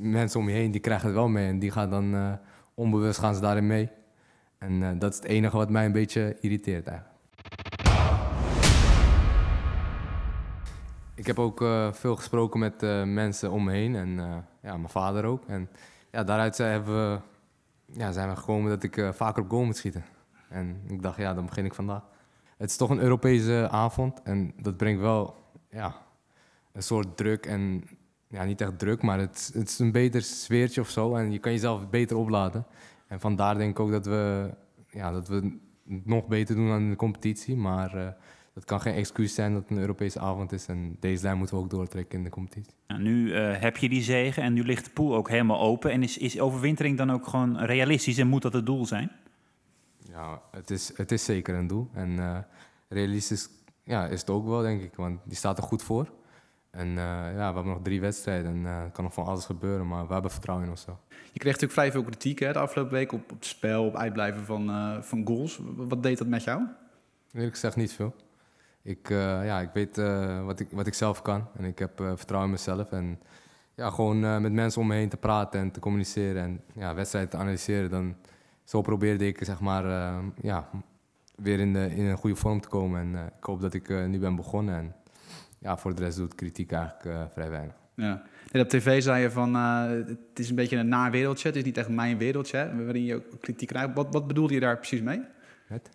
mensen om je heen die krijgen het wel mee en die gaan dan eh, onbewust gaan ze daarin mee. En eh, dat is het enige wat mij een beetje irriteert eigenlijk. Ik heb ook eh, veel gesproken met mensen om me heen en ja, mijn vader ook. En ja, daaruit zijn we, ja, zijn we gekomen dat ik vaker op goal moet schieten. En ik dacht, ja, dan begin ik vandaag. Het is toch een Europese avond en dat brengt wel ja, een soort druk en ja, niet echt druk, maar het, het, is een beter sfeertje of zo. En je kan jezelf beter opladen. En vandaar denk ik ook dat we, ja, dat we het nog beter doen aan de competitie. Maar uh, dat kan geen excuus zijn dat het een Europese avond is. En deze lijn moeten we ook doortrekken in de competitie. nu eh, heb je die zegen en nu ligt de pool ook helemaal open. En is, is overwintering dan ook gewoon realistisch en moet dat het doel zijn? Ja, het is, het is zeker een doel. En eh, realistisch ja, is het ook wel, denk ik. Want die staat er goed voor. En eh, ja, we hebben nog drie wedstrijden en eh, er kan nog van alles gebeuren, maar we hebben vertrouwen in onszelf. Je kreeg natuurlijk vrij veel kritiek hè, de afgelopen week op, op het spel, op uitblijven van, eh, van goals. Wat deed dat met jou? Ik gezegd niet veel. Ik, ja, ik weet wat, ik, wat ik zelf kan en ik heb vertrouwen in mezelf. En ja, gewoon met mensen om me heen te praten en te communiceren en ja, wedstrijden te analyseren. Dan, zo probeerde ik zeg maar, ja, weer in, de, in een goede vorm te komen. En ik hoop dat ik nu ben begonnen. En, ja, voor de rest doet kritiek eigenlijk eh, vrij weinig. Ja. En op tv zei je van, eh, het is een beetje een naarwereldje. Het is niet echt mijn wereldje, waarin je ook kritiek krijgt. Wat, wat bedoelde je daar precies mee? Het?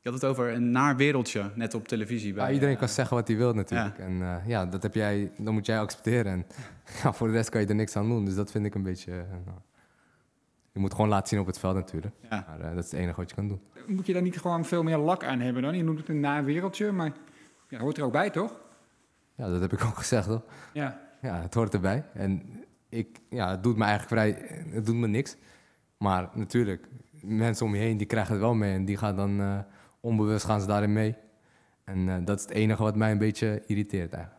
Je had het over een naarwereldje net op televisie. ja, ah, iedereen eh, kan zeggen wat hij wil natuurlijk. En ja, dat, heb jij, dat moet jij accepteren. En ja, voor de rest kan je er niks aan doen. Dus dat vind ik een beetje... Nou, je moet gewoon laten zien op het veld natuurlijk. Ja. dat is het enige wat je kan doen. Moet je daar niet gewoon veel meer lak aan hebben dan? Je noemt het een naarwereldje, maar ja, hoort er ook bij, toch? Ja, dat heb ik ook gezegd, hoor. Ja. Ja, het hoort erbij. En ik, ja, het doet me eigenlijk vrij... Het doet me niks. Maar natuurlijk, mensen om je heen, die krijgen het wel mee. En die gaan dan... Eh, onbewust gaan ze daarin mee. En eh, dat is het enige wat mij een beetje irriteert eigenlijk.